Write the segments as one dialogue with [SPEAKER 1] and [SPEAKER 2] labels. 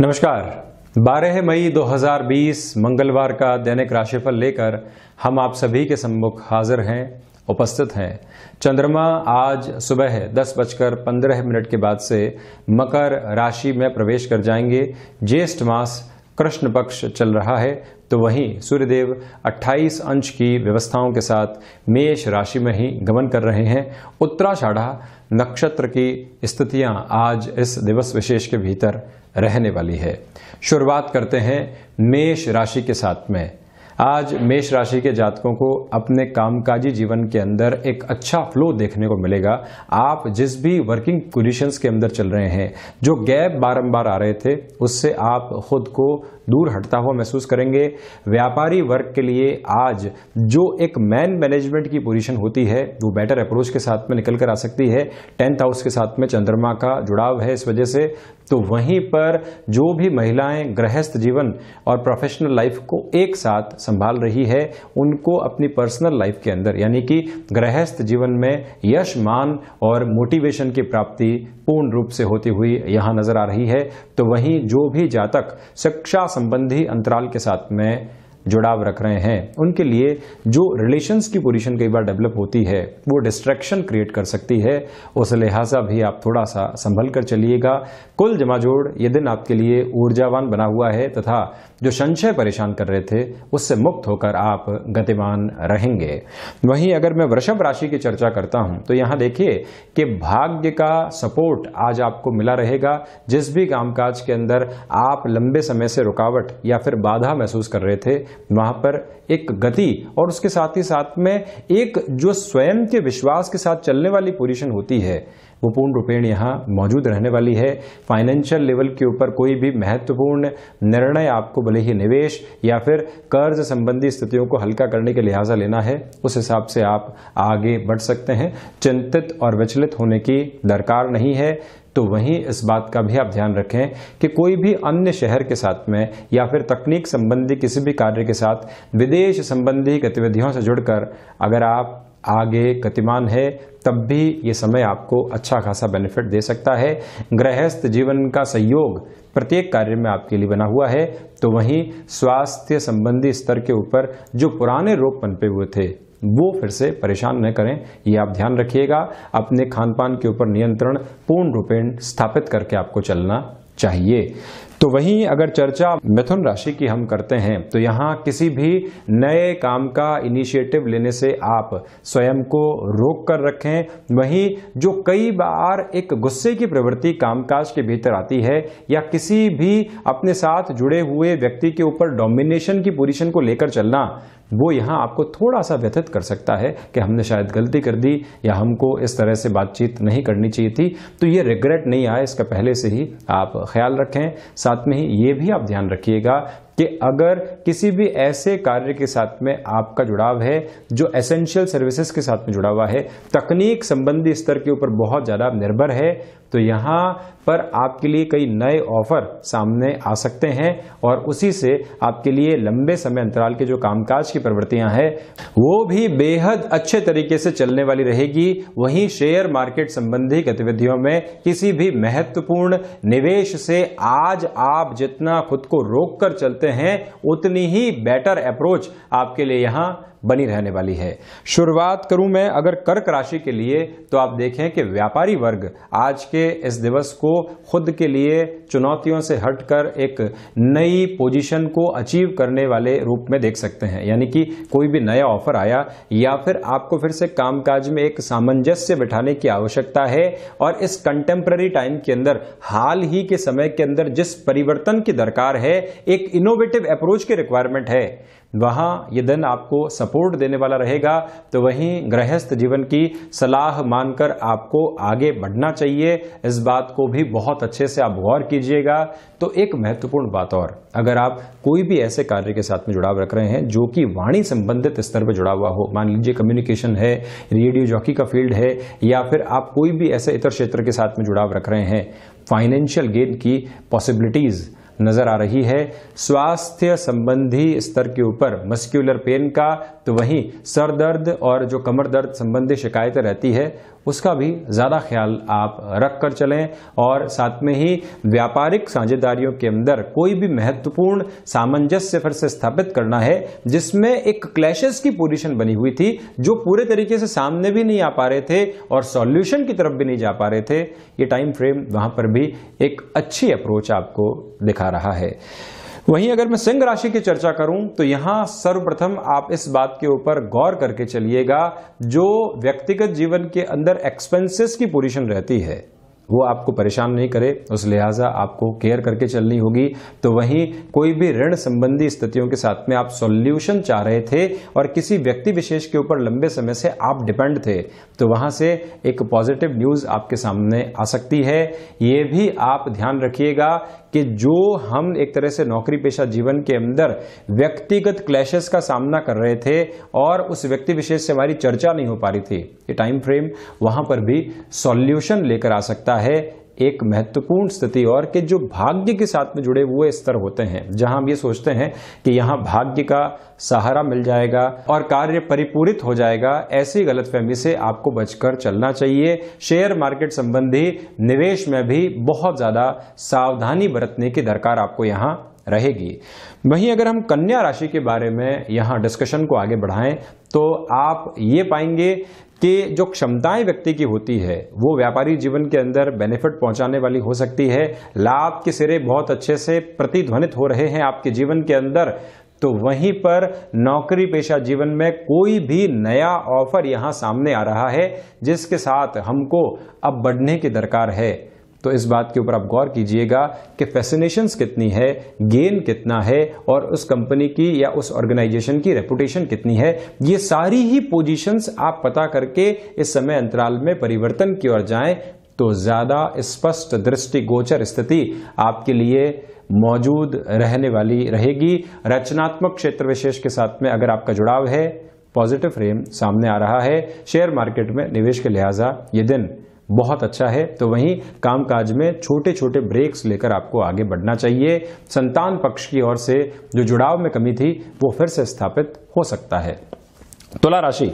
[SPEAKER 1] नमस्कार 12 मई 2020 मंगलवार का दैनिक राशिफल लेकर हम आप सभी के सम्मुख हाजिर हैं उपस्थित हैं चंद्रमा आज सुबह दस बजकर पंद्रह मिनट के बाद से मकर राशि में प्रवेश कर जाएंगे ज्येष्ठ मास कृष्ण पक्ष चल रहा है तो वहीं सूर्यदेव 28 अंश की व्यवस्थाओं के साथ मेष राशि में ही गमन कर रहे हैं उत्तराषाढ़ा नक्षत्र की स्थितियां आज इस दिवस विशेष के भीतर रहने वाली है शुरुआत करते हैं मेष राशि के साथ में आज मेष राशि के जातकों को अपने कामकाजी जीवन के अंदर एक अच्छा फ्लो देखने को मिलेगा आप जिस भी वर्किंग पोजीशंस के अंदर चल रहे हैं जो गैप बारंबार आ रहे थे उससे आप खुद को दूर हटता हुआ महसूस करेंगे व्यापारी वर्ग के लिए आज जो एक मैन मैनेजमेंट की पोजीशन होती है वो बेटर अप्रोच के साथ में निकल कर आ सकती है टेंथ हाउस के साथ में चंद्रमा का जुड़ाव है इस वजह से तो वहीं पर जो भी महिलाएं गृहस्थ जीवन और प्रोफेशनल लाइफ को एक साथ संभाल रही है उनको अपनी पर्सनल लाइफ के अंदर यानी कि गृहस्थ जीवन में यश मान और मोटिवेशन की प्राप्ति पूर्ण रूप से होती हुई यहां नजर आ रही है तो वहीं जो भी जातक शिक्षा संबंधी अंतराल के साथ में जुड़ाव रख रहे हैं उनके लिए जो रिलेशंस की पोजीशन कई बार डेवलप होती है वो डिस्ट्रैक्शन क्रिएट कर सकती है उस लिहाजा भी आप थोड़ा सा संभल कर चलिएगा कुल जमाजोड़ ये दिन आपके लिए ऊर्जावान बना हुआ है तथा जो संशय परेशान कर रहे थे उससे मुक्त होकर आप गतिमान रहेंगे वहीं अगर मैं वृषभ राशि की चर्चा करता हूं तो यहां देखिए कि भाग्य का सपोर्ट आज आपको मिला रहेगा जिस भी कामकाज के अंदर आप लंबे समय से रुकावट या फिर बाधा महसूस कर रहे थे वहाँ पर एक गति और उसके साथ ही साथ में एक जो स्वयं के विश्वास के साथ चलने वाली पोजीशन होती है वो पूर्ण रूपेण यहाँ मौजूद रहने वाली है फाइनेंशियल लेवल के ऊपर कोई भी महत्वपूर्ण निर्णय आपको भले ही निवेश या फिर कर्ज संबंधी स्थितियों को हल्का करने के लिहाजा लेना है उस हिसाब से आप आगे बढ़ सकते हैं चिंतित और विचलित होने की दरकार नहीं है तो वहीं इस बात का भी आप ध्यान रखें कि कोई भी अन्य शहर के साथ में या फिर तकनीक संबंधी किसी भी कार्य के साथ विदेश संबंधी गतिविधियों से जुड़कर अगर आप आगे गतिमान है तब भी ये समय आपको अच्छा खासा बेनिफिट दे सकता है गृहस्थ जीवन का सहयोग प्रत्येक कार्य में आपके लिए बना हुआ है तो वहीं स्वास्थ्य संबंधी स्तर के ऊपर जो पुराने रोग पनपे हुए थे वो फिर से परेशान न करें ये आप ध्यान रखिएगा अपने खान पान के ऊपर नियंत्रण पूर्ण रूपेण स्थापित करके आपको चलना चाहिए तो वहीं अगर चर्चा मिथुन राशि की हम करते हैं तो यहाँ किसी भी नए काम का इनिशिएटिव लेने से आप स्वयं को रोक कर रखें वहीं जो कई बार एक गुस्से की प्रवृत्ति कामकाज के भीतर आती है या किसी भी अपने साथ जुड़े हुए व्यक्ति के ऊपर डोमिनेशन की पोजिशन को लेकर चलना वो यहाँ आपको थोड़ा सा व्यथित कर सकता है कि हमने शायद गलती कर दी या हमको इस तरह से बातचीत नहीं करनी चाहिए थी तो ये रिग्रेट नहीं आए इसका पहले से ही आप ख्याल रखें साथ में ही ये भी आप ध्यान रखिएगा कि अगर किसी भी ऐसे कार्य के साथ में आपका जुड़ाव है जो एसेंशियल सर्विसेज के साथ में जुड़ा हुआ है तकनीक संबंधी स्तर के ऊपर बहुत ज़्यादा निर्भर है तो यहाँ पर आपके लिए कई नए ऑफर सामने आ सकते हैं और उसी से आपके लिए लंबे समय अंतराल के जो कामकाज की प्रवृत्तियां हैं वो भी बेहद अच्छे तरीके से चलने वाली रहेगी वहीं शेयर मार्केट संबंधी गतिविधियों में किसी भी महत्वपूर्ण निवेश से आज आप जितना खुद को रोक कर चलते सकते हैं उतनी ही बेटर अप्रोच आपके लिए यहाँ बनी रहने वाली है शुरुआत करूं मैं अगर कर्क राशि के लिए तो आप देखें कि व्यापारी वर्ग आज के इस दिवस को खुद के लिए चुनौतियों से हटकर एक नई पोजीशन को अचीव करने वाले रूप में देख सकते हैं यानी कि कोई भी नया ऑफर आया या फिर आपको फिर से कामकाज में एक सामंजस्य बैठाने की आवश्यकता है और इस कंटेम्प्ररी टाइम के अंदर हाल ही के समय के अंदर जिस परिवर्तन की दरकार है एक इनोवेटिव अप्रोच की रिक्वायरमेंट है वहाँ ये दिन आपको सपोर्ट देने वाला रहेगा तो वहीं गृहस्थ जीवन की सलाह मानकर आपको आगे बढ़ना चाहिए इस बात को भी बहुत अच्छे से आप गौर कीजिएगा तो एक महत्वपूर्ण बात और अगर आप कोई भी ऐसे कार्य के साथ में जुड़ाव रख रहे हैं जो कि वाणी संबंधित स्तर पर जुड़ा हुआ हो मान लीजिए कम्युनिकेशन है रेडियो जॉकी का फील्ड है या फिर आप कोई भी ऐसे इतर क्षेत्र के साथ में जुड़ाव रख रहे हैं फाइनेंशियल गेन की पॉसिबिलिटीज़ नजर आ रही है स्वास्थ्य संबंधी स्तर के ऊपर मस्क्यूलर पेन का तो वहीं सर दर्द और जो कमर दर्द संबंधी शिकायतें रहती है उसका भी ज़्यादा ख्याल आप रख कर चलें और साथ में ही व्यापारिक साझेदारियों के अंदर कोई भी महत्वपूर्ण सामंजस्य फिर से स्थापित करना है जिसमें एक क्लैशेस की पोजिशन बनी हुई थी जो पूरे तरीके से सामने भी नहीं आ पा रहे थे और सॉल्यूशन की तरफ भी नहीं जा पा रहे थे ये टाइम फ्रेम वहां पर भी एक अच्छी अप्रोच आपको दिखा रहा है वहीं अगर मैं सिंह राशि की चर्चा करूं तो यहां सर्वप्रथम आप इस बात के ऊपर गौर करके चलिएगा जो व्यक्तिगत जीवन के अंदर एक्सपेंसेस की पोजिशन रहती है वो आपको परेशान नहीं करे उस लिहाजा आपको केयर करके चलनी होगी तो वहीं कोई भी ऋण संबंधी स्थितियों के साथ में आप सॉल्यूशन चाह रहे थे और किसी व्यक्ति विशेष के ऊपर लंबे समय से आप डिपेंड थे तो वहां से एक पॉजिटिव न्यूज आपके सामने आ सकती है ये भी आप ध्यान रखिएगा कि जो हम एक तरह से नौकरी पेशा जीवन के अंदर व्यक्तिगत क्लैशेस का सामना कर रहे थे और उस व्यक्ति विशेष से हमारी चर्चा नहीं हो पा रही थी ये टाइम फ्रेम वहां पर भी सॉल्यूशन लेकर आ सकता है एक महत्वपूर्ण स्थिति और कि जो भाग्य के साथ में जुड़े हुए स्तर होते हैं जहां हम ये सोचते हैं कि यहां भाग्य का सहारा मिल जाएगा और कार्य परिपूरित हो जाएगा ऐसी गलतफहमी से आपको बचकर चलना चाहिए शेयर मार्केट संबंधी निवेश में भी बहुत ज़्यादा सावधानी बरतने की दरकार आपको यहां रहेगी वहीं अगर हम कन्या राशि के बारे में यहां डिस्कशन को आगे बढ़ाएं तो आप ये पाएंगे कि जो क्षमताएं व्यक्ति की होती है वो व्यापारी जीवन के अंदर बेनिफिट पहुंचाने वाली हो सकती है लाभ के सिरे बहुत अच्छे से प्रतिध्वनित हो रहे हैं आपके जीवन के अंदर तो वहीं पर नौकरी पेशा जीवन में कोई भी नया ऑफर यहां सामने आ रहा है जिसके साथ हमको अब बढ़ने की दरकार है तो इस बात के ऊपर आप गौर कीजिएगा कि फैसिनेशंस कितनी है गेन कितना है और उस कंपनी की या उस ऑर्गेनाइजेशन की रेपुटेशन कितनी है ये सारी ही पोजीशंस आप पता करके इस समय अंतराल में परिवर्तन की ओर जाएं तो ज्यादा स्पष्ट दृष्टिगोचर स्थिति आपके लिए मौजूद रहने वाली रहेगी रचनात्मक क्षेत्र विशेष के साथ में अगर आपका जुड़ाव है पॉजिटिव फ्रेम सामने आ रहा है शेयर मार्केट में निवेश के लिहाजा ये दिन बहुत अच्छा है तो वहीं कामकाज में छोटे छोटे ब्रेक्स लेकर आपको आगे बढ़ना चाहिए संतान पक्ष की ओर से जो जुड़ाव में कमी थी वो फिर से स्थापित हो सकता है तुला राशि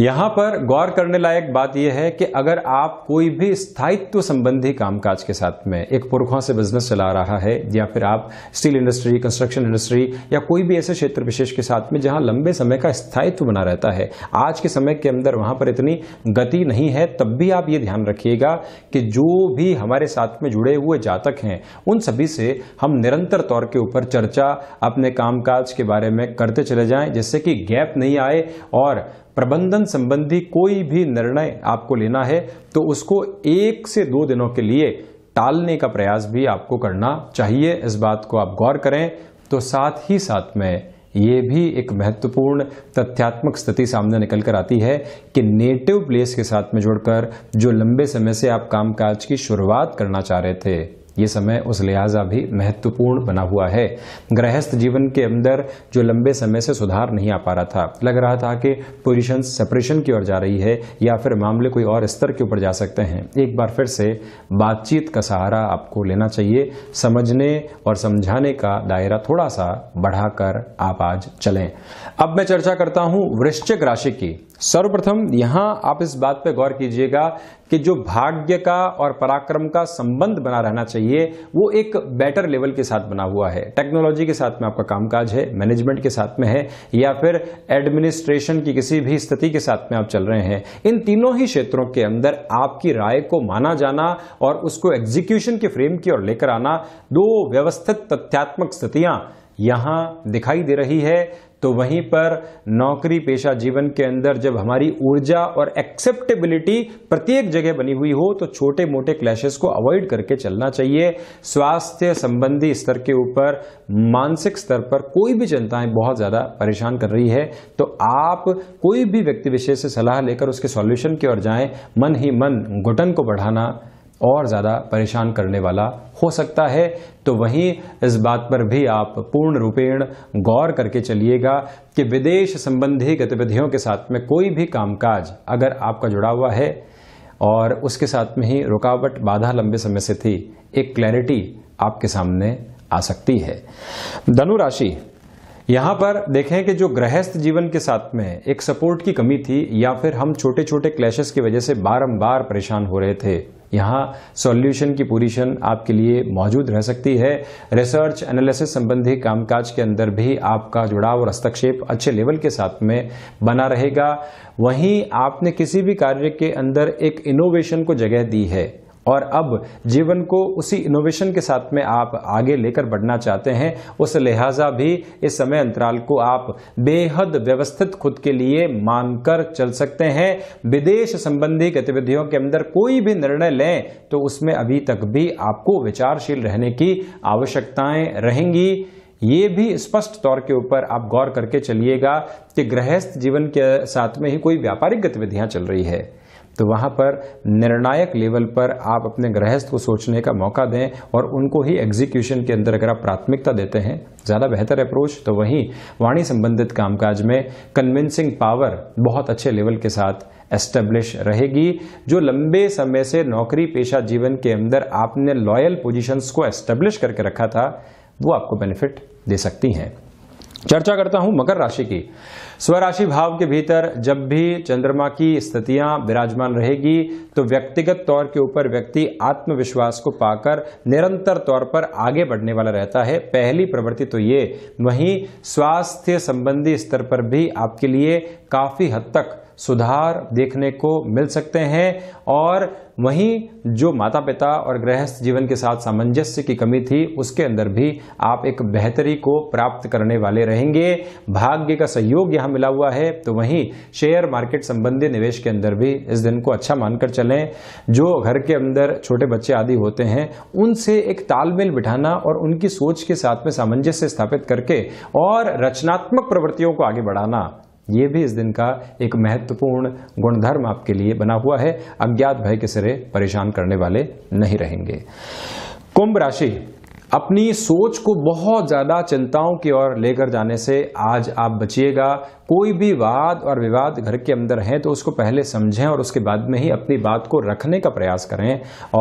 [SPEAKER 1] यहां पर गौर करने लायक बात यह है कि अगर आप कोई भी स्थायित्व संबंधी कामकाज के साथ में एक पुरखों से बिजनेस चला रहा है या फिर आप स्टील इंडस्ट्री कंस्ट्रक्शन इंडस्ट्री या कोई भी ऐसे क्षेत्र विशेष के साथ में जहां लंबे समय का स्थायित्व बना रहता है आज के समय के अंदर वहां पर इतनी गति नहीं है तब भी आप ये ध्यान रखिएगा कि जो भी हमारे साथ में जुड़े हुए जातक हैं उन सभी से हम निरंतर तौर के ऊपर चर्चा अपने कामकाज के बारे में करते चले जाएं जिससे कि गैप नहीं आए और प्रबंधन संबंधी कोई भी निर्णय आपको लेना है तो उसको एक से दो दिनों के लिए टालने का प्रयास भी आपको करना चाहिए इस बात को आप गौर करें तो साथ ही साथ में ये भी एक महत्वपूर्ण तथ्यात्मक स्थिति सामने निकल कर आती है कि नेटिव प्लेस के साथ में जुड़कर जो लंबे समय से आप कामकाज की शुरुआत करना चाह रहे थे ये समय उस लिहाजा भी महत्वपूर्ण बना हुआ है गृहस्थ जीवन के अंदर जो लंबे समय से सुधार नहीं आ पा रहा था लग रहा था कि पोजिशन सेपरेशन की ओर जा रही है या फिर मामले कोई और स्तर के ऊपर जा सकते हैं एक बार फिर से बातचीत का सहारा आपको लेना चाहिए समझने और समझाने का दायरा थोड़ा सा बढ़ाकर आप आज चलें अब मैं चर्चा करता हूं वृश्चिक राशि की सर्वप्रथम यहां आप इस बात पर गौर कीजिएगा कि जो भाग्य का और पराक्रम का संबंध बना रहना चाहिए वो एक बेटर लेवल के साथ बना हुआ है टेक्नोलॉजी के साथ में आपका कामकाज है मैनेजमेंट के साथ में है या फिर एडमिनिस्ट्रेशन की किसी भी स्थिति के साथ में आप चल रहे हैं इन तीनों ही क्षेत्रों के अंदर आपकी राय को माना जाना और उसको एग्जीक्यूशन के फ्रेम की ओर लेकर आना दो व्यवस्थित तथ्यात्मक स्थितियां यहां दिखाई दे रही है तो वहीं पर नौकरी पेशा जीवन के अंदर जब हमारी ऊर्जा और एक्सेप्टेबिलिटी प्रत्येक जगह बनी हुई हो तो छोटे मोटे क्लैशेस को अवॉइड करके चलना चाहिए स्वास्थ्य संबंधी स्तर के ऊपर मानसिक स्तर पर कोई भी जनताएं बहुत ज़्यादा परेशान कर रही है तो आप कोई भी व्यक्ति विशेष से सलाह लेकर उसके सॉल्यूशन की ओर जाएं मन ही मन घुटन को बढ़ाना और ज़्यादा परेशान करने वाला हो सकता है तो वहीं इस बात पर भी आप पूर्ण रूपेण गौर करके चलिएगा कि विदेश संबंधी गतिविधियों के साथ में कोई भी कामकाज अगर आपका जुड़ा हुआ है और उसके साथ में ही रुकावट बाधा लंबे समय से थी एक क्लैरिटी आपके सामने आ सकती है धनु राशि यहाँ पर देखें कि जो गृहस्थ जीवन के साथ में एक सपोर्ट की कमी थी या फिर हम छोटे छोटे क्लैशेस की वजह से बारंबार परेशान हो रहे थे यहाँ सॉल्यूशन की पोजीशन आपके लिए मौजूद रह सकती है रिसर्च एनालिसिस संबंधी कामकाज के अंदर भी आपका जुड़ाव और हस्तक्षेप अच्छे लेवल के साथ में बना रहेगा वहीं आपने किसी भी कार्य के अंदर एक इनोवेशन को जगह दी है और अब जीवन को उसी इनोवेशन के साथ में आप आगे लेकर बढ़ना चाहते हैं उस लिहाजा भी इस समय अंतराल को आप बेहद व्यवस्थित खुद के लिए मानकर चल सकते हैं विदेश संबंधी गतिविधियों के अंदर कोई भी निर्णय लें तो उसमें अभी तक भी आपको विचारशील रहने की आवश्यकताएं रहेंगी ये भी स्पष्ट तौर के ऊपर आप गौर करके चलिएगा कि गृहस्थ जीवन के साथ में ही कोई व्यापारिक गतिविधियां चल रही है तो वहाँ पर निर्णायक लेवल पर आप अपने गृहस्थ को सोचने का मौका दें और उनको ही एग्जीक्यूशन के अंदर अगर आप प्राथमिकता देते हैं ज़्यादा बेहतर अप्रोच तो वहीं वाणी संबंधित कामकाज में कन्विंसिंग पावर बहुत अच्छे लेवल के साथ एस्टेब्लिश रहेगी जो लंबे समय से नौकरी पेशा जीवन के अंदर आपने लॉयल पोजिशंस को एस्टेब्लिश करके रखा था वो आपको बेनिफिट दे सकती हैं चर्चा करता हूं मकर राशि की स्वराशि भाव के भीतर जब भी चंद्रमा की स्थितियां विराजमान रहेगी तो व्यक्तिगत तौर के ऊपर व्यक्ति आत्मविश्वास को पाकर निरंतर तौर पर आगे बढ़ने वाला रहता है पहली प्रवृत्ति तो ये वहीं स्वास्थ्य संबंधी स्तर पर भी आपके लिए काफी हद तक सुधार देखने को मिल सकते हैं और वहीं जो माता पिता और गृहस्थ जीवन के साथ सामंजस्य की कमी थी उसके अंदर भी आप एक बेहतरी को प्राप्त करने वाले रहेंगे भाग्य का सहयोग यहाँ मिला हुआ है तो वहीं शेयर मार्केट संबंधी निवेश के अंदर भी इस दिन को अच्छा मानकर चलें जो घर के अंदर छोटे बच्चे आदि होते हैं उनसे एक तालमेल बिठाना और उनकी सोच के साथ में सामंजस्य स्थापित करके और रचनात्मक प्रवृत्तियों को आगे बढ़ाना ये भी इस दिन का एक महत्वपूर्ण गुणधर्म आपके लिए बना हुआ है अज्ञात भय के सिरे परेशान करने वाले नहीं रहेंगे कुंभ राशि अपनी सोच को बहुत ज़्यादा चिंताओं की ओर लेकर जाने से आज आप बचिएगा कोई भी वाद और विवाद घर के अंदर है तो उसको पहले समझें और उसके बाद में ही अपनी बात को रखने का प्रयास करें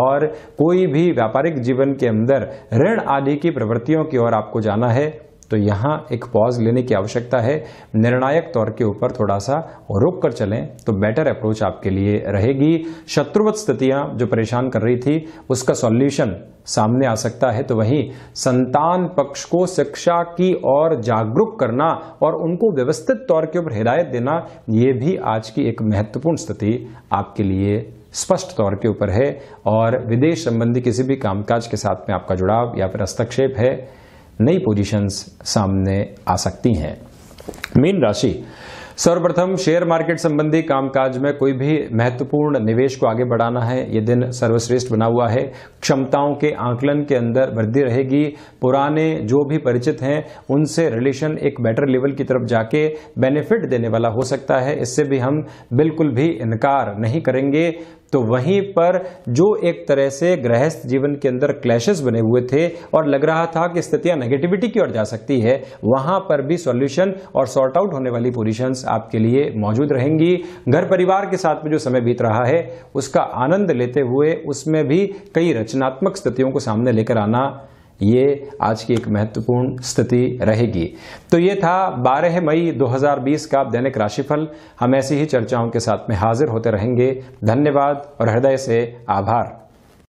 [SPEAKER 1] और कोई भी व्यापारिक जीवन के अंदर ऋण आदि की प्रवृत्तियों की ओर आपको जाना है तो यहाँ एक पॉज लेने की आवश्यकता है निर्णायक तौर के ऊपर थोड़ा सा रुक कर चलें तो बेटर अप्रोच आपके लिए रहेगी शत्रुवत स्थितियां जो परेशान कर रही थी उसका सॉल्यूशन सामने आ सकता है तो वहीं संतान पक्ष को शिक्षा की ओर जागरूक करना और उनको व्यवस्थित तौर के ऊपर हिदायत देना ये भी आज की एक महत्वपूर्ण स्थिति आपके लिए स्पष्ट तौर के ऊपर है और विदेश संबंधी किसी भी कामकाज के साथ में आपका जुड़ाव या फिर हस्तक्षेप है नई पोजीशंस सामने आ सकती हैं मीन राशि सर्वप्रथम शेयर मार्केट संबंधी कामकाज में कोई भी महत्वपूर्ण निवेश को आगे बढ़ाना है ये दिन सर्वश्रेष्ठ बना हुआ है क्षमताओं के आंकलन के अंदर वृद्धि रहेगी पुराने जो भी परिचित हैं उनसे रिलेशन एक बेटर लेवल की तरफ जाके बेनिफिट देने वाला हो सकता है इससे भी हम बिल्कुल भी इनकार नहीं करेंगे तो वहीं पर जो एक तरह से गृहस्थ जीवन के अंदर क्लैशेस बने हुए थे और लग रहा था कि स्थितियां नेगेटिविटी की ओर जा सकती है वहां पर भी सॉल्यूशन और सॉर्ट आउट होने वाली पोजीशंस आपके लिए मौजूद रहेंगी घर परिवार के साथ में जो समय बीत रहा है उसका आनंद लेते हुए उसमें भी कई रचनात्मक स्थितियों को सामने लेकर आना ये आज की एक महत्वपूर्ण स्थिति रहेगी तो ये था 12 मई 2020 का दैनिक राशिफल हम ऐसी ही चर्चाओं के साथ में हाजिर होते रहेंगे धन्यवाद और हृदय से आभार